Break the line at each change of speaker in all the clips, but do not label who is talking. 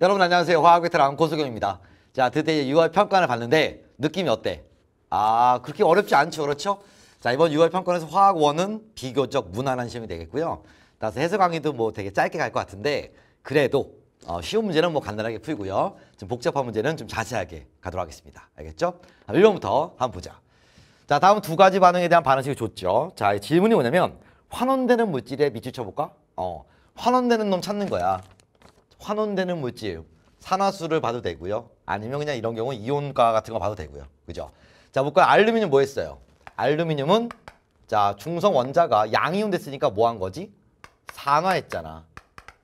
여러분 안녕하세요. 화학 베테랑 안고수경입니다 자, 드디어 6월 평가를 봤는데 느낌이 어때? 아, 그렇게 어렵지 않죠. 그렇죠? 자, 이번 6월 평가에서 화학 원은 비교적 무난한 시험이 되겠고요. 따라서 해석 강의도 뭐 되게 짧게 갈 것 같은데 그래도 어, 쉬운 문제는 뭐 간단하게 풀고요. 좀 복잡한 문제는 좀 자세하게 가도록 하겠습니다. 알겠죠? 자, 아, 1번부터 한번 보자. 자, 다음 두 가지 반응에 대한 반응식이 좋죠. 자, 질문이 뭐냐면 환원되는 물질에 밑줄 쳐볼까? 어, 환원되는 놈 찾는 거야. 환원되는 물질 산화수를 봐도 되고요. 아니면 그냥 이런 경우 이온가 같은 거 봐도 되고요. 그죠? 자, 볼까요? 알루미늄 뭐 했어요? 알루미늄은 자, 중성 원자가 양이온 됐으니까 뭐 한 거지? 산화했잖아.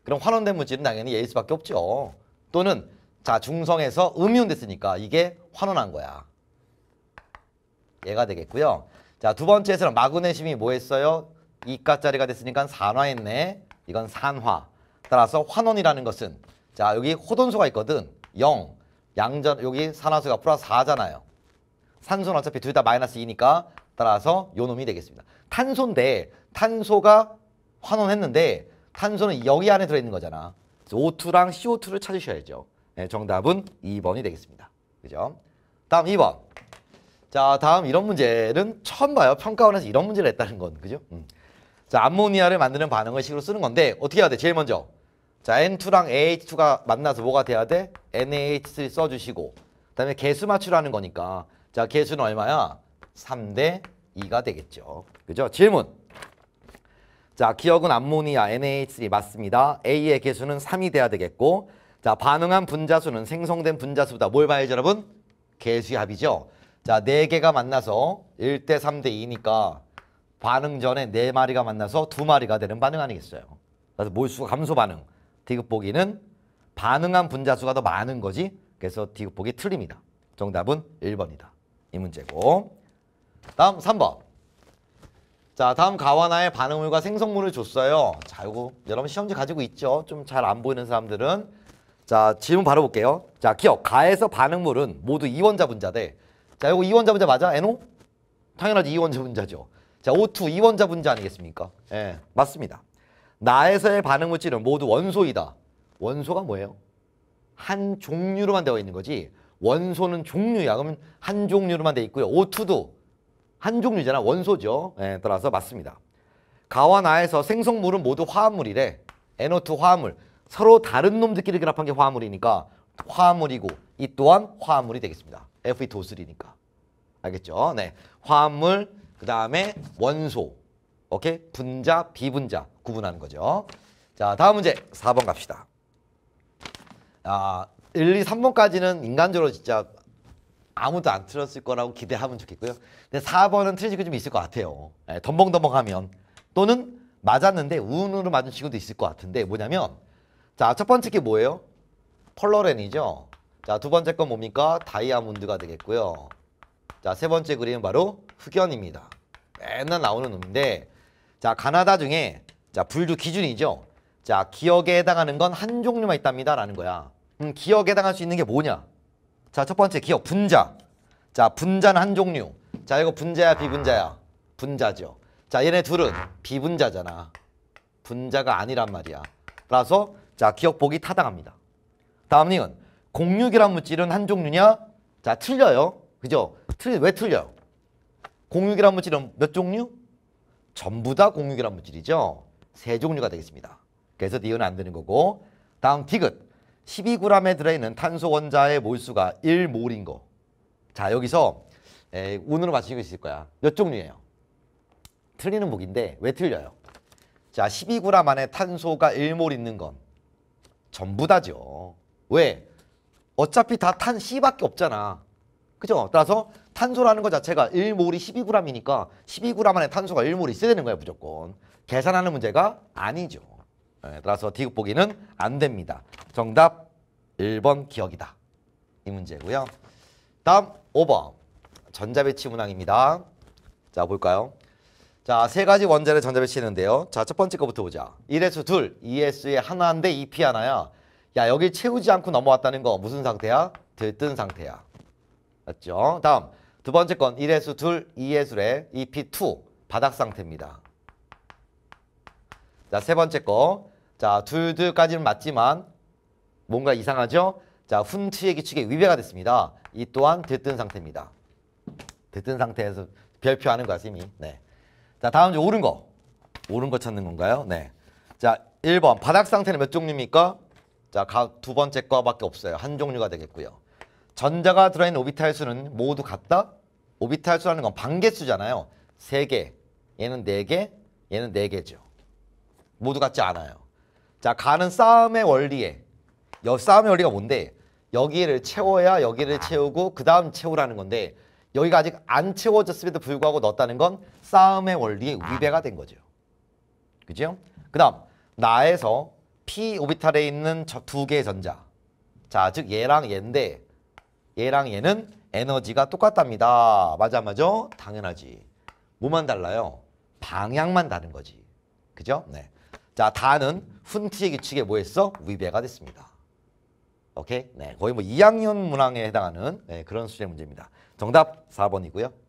그럼 환원된 물질은 당연히 AS밖에 없죠. 또는 자, 중성에서 음이온 됐으니까 이게 환원한 거야. 얘가 되겠고요. 자, 두 번째에서는 마그네슘이 뭐 했어요? 이가짜리가 됐으니까 산화했네. 이건 산화. 따라서 환원이라는 것은 자 여기 호돈소가 있거든 0 양전 여기 산화수가 플러스 4잖아요 산소는 어차피 둘 다 마이너스 2니까 따라서 요 놈이 되겠습니다 탄소인데 탄소가 환원했는데 탄소는 여기 안에 들어있는 거잖아 O2랑 CO2를 찾으셔야죠 네, 정답은 2번이 되겠습니다 그죠? 다음 2번 자 다음 이런 문제는 처음 봐요 평가원에서 이런 문제를 했다는 건 그죠? 음. 자 암모니아를 만드는 반응을 식으로 쓰는 건데 어떻게 해야 돼? 제일 먼저 자, N2랑 AH2가 만나서 뭐가 돼야 돼? NH3 써주시고 그 다음에 개수 맞추라는 거니까 자, 개수는 얼마야? 3대 2가 되겠죠. 그죠? 질문. 자, 기억은 암모니아 NH3 맞습니다. A의 개수는 3이 돼야 되겠고 자, 반응한 분자수는 생성된 분자수보다 뭘 봐야죠, 여러분? 개수의 합이죠. 자, 4개가 만나서 1대 3대 2니까 반응 전에 4마리가 만나서 2마리가 되는 반응 아니겠어요. 그래서 몰수 감소 반응. 디귿보기는 반응한 분자수가 더 많은 거지 그래서 디귿보기 틀립니다. 정답은 1번이다. 이 문제고 다음 3번 자 다음 가와나의 반응물과 생성물을 줬어요. 자 이거 여러분 시험지 가지고 있죠. 좀 잘 안 보이는 사람들은 자 질문 바로 볼게요. 자 기억 가에서 반응물은 모두 이원자 분자대 자 이거 이원자 분자 맞아? NO? 당연하지 이원자 분자죠. 자 O2 이원자 분자 아니겠습니까? 예 맞습니다. 나에서의 반응 물질은 모두 원소이다. 원소가 뭐예요? 한 종류로만 되어 있는 거지. 원소는 종류야. 그러면 한 종류로만 되어 있고요. O2도 한 종류잖아. 원소죠. 예, 따라서 맞습니다. 가와 나에서 생성물은 모두 화합물이래. NO2 화합물. 서로 다른 놈들끼리 결합한 게 화합물이니까 화합물이고 이 또한 화합물이 되겠습니다. Fe 도슬이니까. 알겠죠? 네. 화합물, 그 다음에 원소. 오케이? 분자, 비분자 구분하는 거죠. 자, 다음 문제 4번 갑시다. 아, 1, 2, 3번까지는 인간적으로 진짜 아무도 안 틀었을 거라고 기대하면 좋겠고요. 근데 4번은 틀린 친구 좀 있을 것 같아요. 예, 네, 덤벙덤벙하면 또는 맞았는데 우운으로 맞은 친구도 있을 것 같은데 뭐냐면 자, 첫 번째 게 뭐예요? 펄러렌이죠. 자, 두 번째 건 뭡니까? 다이아몬드가 되겠고요. 자, 세 번째 그림은 바로 흑연입니다. 맨날 나오는 음인데 자, 가나다 중에 자, 분류 기준이죠. 자, 기억에 해당하는 건 한 종류만 있답니다라는 거야. 음, 기억에 해당할 수 있는 게 뭐냐? 자, 첫 번째 기억 분자. 자, 분자는 한 종류. 자, 이거 분자야, 비분자야? 분자죠. 자, 얘네 둘은 비분자잖아. 분자가 아니란 말이야. 따라서 자, 기억 보기 타당합니다. 다음은 공유기란 물질은 한 종류냐? 자, 틀려요. 그죠? 틀, 왜 틀려요? 공유기란 물질은 몇 종류? 전부 다 공유결합 물질이죠. 세 종류가 되겠습니다. 그래서 니은안 되는 거고 다음 디귿 12g에 들어있는 탄소 원자의 몰수가 1몰인 거. 자 여기서 에, 운으로 맞추실 수 있을 거야. 몇 종류예요? 틀리는 목인데 왜 틀려요? 자 12g 안에 탄소가 1몰 있는 건 전부 다죠. 왜? 어차피 다 탄 C밖에 없잖아. 그죠? 따라서 탄소라는 것 자체가 1몰이 12g이니까 12g 안에 탄소가 1몰이 있어야 되는 거예요 무조건. 계산하는 문제가 아니죠. 네, 따라서 디귿보기는 안 됩니다. 정답 1번 기억이다. 이 문제고요. 다음 5번 전자배치 문항입니다. 자 볼까요? 자, 세 가지 원자를 전자배치했는데요. 자, 첫 번째 거부터 보자. 1회수 둘, 2회수에 하나인데 2p 하나야. 야, 여기 채우지 않고 넘어왔다는 거 무슨 상태야? 들뜬 상태야. 맞죠? 다음, 두 번째 건 1회수 2, 2회수의 EP2 바닥 상태입니다. 자, 세 번째 거. 자, 둘, 둘까지는 맞지만 뭔가 이상하죠? 자, 훈트의 규칙에 위배가 됐습니다. 이 또한 듣뜬 상태입니다. 듣뜬 상태에서 별표하는 거야, 쌤이. 네. 자, 다음 주 오른 거. 오른 거 찾는 건가요? 네. 자, 1번 바닥 상태는 몇 종류입니까? 자, 두 번째 거밖에 없어요. 한 종류가 되겠고요. 전자가 들어있는 오비탈 수는 모두 같다? 오비탈 수라는 건 반개수잖아요. 3개, 얘는 4개, 얘는 4개죠. 모두 같지 않아요. 자, 가는 싸움의 원리에 여, 싸움의 원리가 뭔데? 여기를 채워야 여기를 채우고 그 다음 채우라는 건데 여기가 아직 안 채워졌음에도 불구하고 넣었다는 건 싸움의 원리에 위배가 된 거죠. 그죠? 그 다음 나에서 p 오비탈에 있는 저 두 개의 전자 자, 즉 얘랑 얘인데 얘랑 얘는 에너지가 똑같답니다. 맞아 맞아? 당연하지. 뭐만 달라요? 방향만 다른 거지. 그죠? 네. 자, 다는 훈트의 규칙에 뭐했어? 위배가 됐습니다. 오케이? 네. 거의 뭐 2학년 문항에 해당하는 네, 그런 수제 문제입니다. 정답 4번이고요.